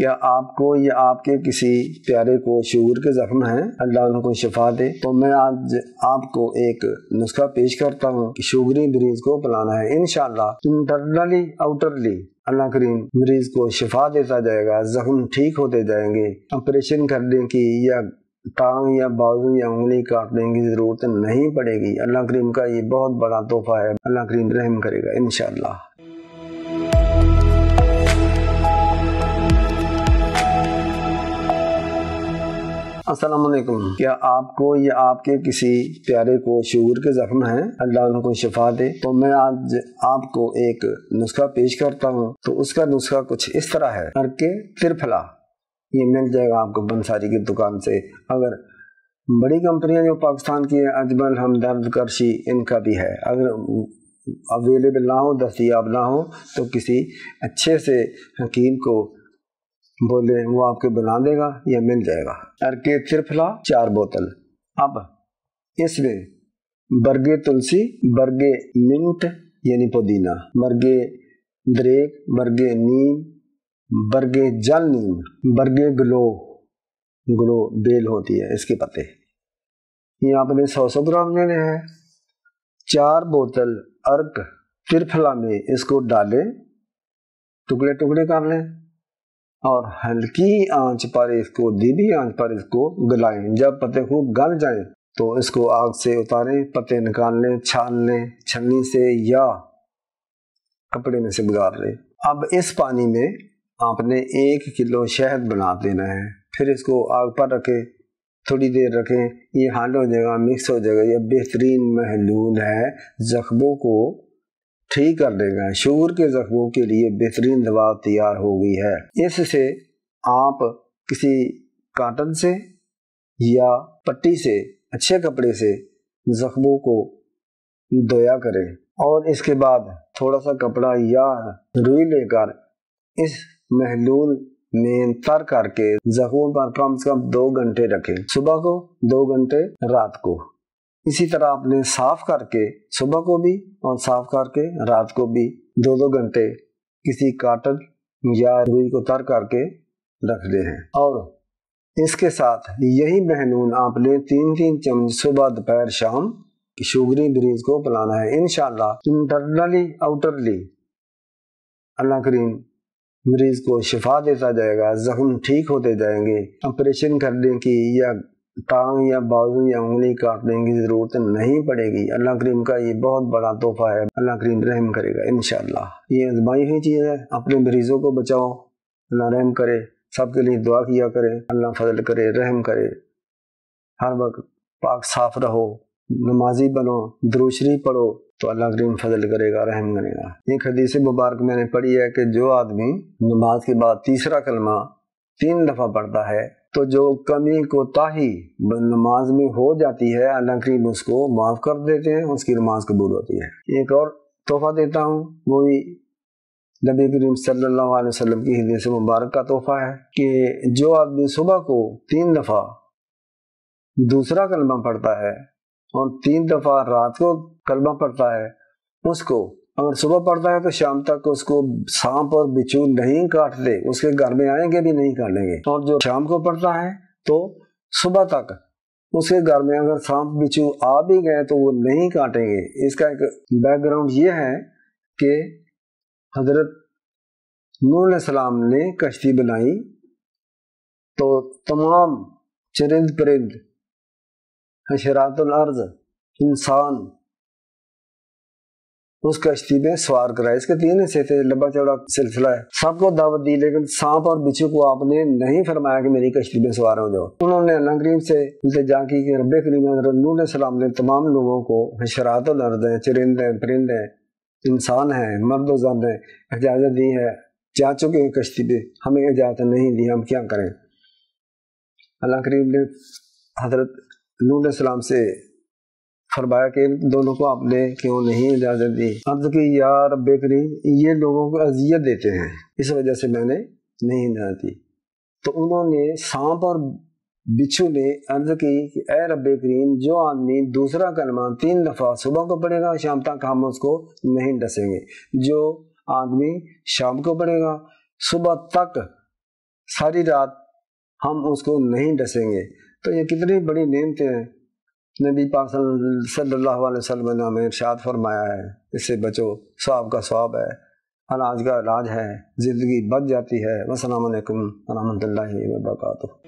क्या आपको या आपके किसी प्यारे को शुगर के जख्म है अल्लाह उनको शिफा दे तो मैं आज आपको एक नुस्खा पेश करता हूँ कि शुगरी मरीज को पिलाना है इनशाला इंटरनली आउटरली अल्लाह करीम मरीज को शिफा देता जाएगा जख्म ठीक होते जाएंगे ऑपरेशन करने की या टांग या बाजू या उंगली काटने की जरूरत नहीं पड़ेगी अल्लाह करीम का ये बहुत बड़ा तोहफा है अल्लाह करीम रहम करेगा इनशाला असलकुम क्या आपको या आपके किसी प्यारे को शूगर के ज़ख्म हैं अल्लाह उनको शिफा दे तो मैं आज आपको एक नुस्खा पेश करता हूँ तो उसका नुस्खा कुछ इस तरह है करके त्रिफला ये मिल जाएगा आपको बंसारी की दुकान से अगर बड़ी कंपनियां जो पाकिस्तान की है अजमल हमदर्द करशी इनका भी है अगर अवेलेबल ना हो दस्तियाब ना हो तो किसी अच्छे से हकीम को बोले वो आपके बना देगा या मिल जाएगा अरके त्रिफला चार बोतल अब इसमें बरगे तुलसी बरगे मिंट यानी पुदीना बरगे दरेक बरगे नीम बरगे जल नीम बरगे ग्लो ग्लो बेल होती है इसके पत्ते ये आपने सौ सौ ग्राम लेने हैं चार बोतल अर्क त्रिफला में इसको डालें टुकड़े टुकड़े कर लें और हल्की आंच पर इसको धीमी आंच पर इसको गलाएं जब पत्ते खूब गल जाएं तो इसको आग से उतारें पत्ते निकाल लें छान लें छलनी से या कपड़े में से गुजार लें अब इस पानी में आपने एक किलो शहद बना देना है फिर इसको आग पर रखें थोड़ी देर रखें ये हांड हो जाएगा मिक्स हो जाएगा यह बेहतरीन महलूल है ज़ख्मों को ठीक कर देगा शुगर के जख्मों के लिए बेहतरीन दवा तैयार हो गई है इससे आप किसी काटन से या पट्टी से अच्छे कपड़े से जख्मों को धोया करें और इसके बाद थोड़ा सा कपड़ा या रुई लेकर इस महलूल में तर करके जख्मों पर कम से कम दो घंटे रखें सुबह को दो घंटे रात को इसी तरह आपने साफ करके सुबह को भी और साफ करके रात को भी दो दो घंटे किसी काटन या रुई को तर करके रख ले हैं और इसके साथ यही महनून आपने तीन तीन चम्मच सुबह दोपहर शाम शुगरी मरीज को पिलाना है इनशाला इंटरनली आउटरली अल्लाह करीम मरीज को शिफा देता जाएगा जख्म ठीक होते जाएंगे ऑपरेशन करने की या टांग या बाजू या उंगली काटने की जरूरत नहीं पड़ेगी अल्लाह करीम का ये बहुत बड़ा तोहफा है अल्लाह करीम रहम करेगा इन ये अजमाई हुई चीज़ है अपने मरीजों को बचाओ अल्लाह रहम करे सबके लिए दुआ किया करे अल्लाह फजल करे रहम करे हर वक्त पाक साफ रहो नमाजी बनो द्रोशरी पढ़ो तो अल्लाह करीम फजल करेगा रहम करेगा एक हदीस मुबारक मैंने पढ़ी है कि जो आदमी नमाज के बाद तीसरा कलमा तीन दफ़ा पढ़ता है तो जो कमी कोताही नमाज में हो जाती है अल्लाह करीब उसको माफ़ कर देते हैं उसकी नमाज कबूल होती है एक और तोहफा देता हूँ वो भी नबी करीम सल्लल्लाहु अलैहि वसल्लम की हदीस मुबारक का तोहफा है कि जो आदमी सुबह को तीन दफ़ा दूसरा कलमा पढ़ता है और तीन दफ़ा रात को कलमा पढ़ता है उसको अगर सुबह पड़ता है तो शाम तक उसको सांप और बिचू नहीं काटते उसके घर में आएंगे भी नहीं काटेंगे और जो शाम को पड़ता है तो सुबह तक उसके घर में अगर सांप बिचू आ भी गए तो वो नहीं काटेंगे इसका एक बैकग्राउंड ये है कि हजरत नूसलाम ने कश्ती बनाई तो तमाम चरिंद परिंद हशरातुल अर्ज इंसान उस कश्ती में सवार कराए इसके तीन हिस्से थे लंबा चौड़ा सिलसिला है सबको दावत दी लेकिन सांप और बिच्छू को आपने नहीं फरमाया कि मेरी कश्ती में सवार हो जाओ उन्होंने अल्लाह करीम से इल्तजा की कि रब करीम सलाम ने तमाम लोगों को हशरात लर्द हैं चरिंदे परिंदे परिंद इंसान हैं मर्द जद है इजाज़त दी है जा चुके हैं कश्ती पे हमें इजाज़त नहीं दी हम क्या करें अल्लाह करीम ने हजरत सलाम से फरमाया कि दोनों को आपने क्यों नहीं इजाज़त दी अर्ज की या रब करीम ये लोगों को अजियत देते हैं इस वजह से मैंने नहीं इजाज़त दी तो उन्होंने सांप और बिच्छू ने अर्ज की कि ए रब करीम जो आदमी दूसरा कलमा तीन दफ़ा सुबह को पढ़ेगा शाम तक हम उसको नहीं डसेंगे जो आदमी शाम को पढ़ेगा सुबह तक सारी रात हम उसको नहीं डसेंगे तो ये कितनी बड़ी नियमतें हैं नबी पाक सल्लल्लाहु अलैहि वसल्लम ने हमें इरशाद फरमाया है इससे बचो स्वाब का स्वाब है अनाज का इलाज है ज़िंदगी बच जाती है वसलम वरहमल वर्का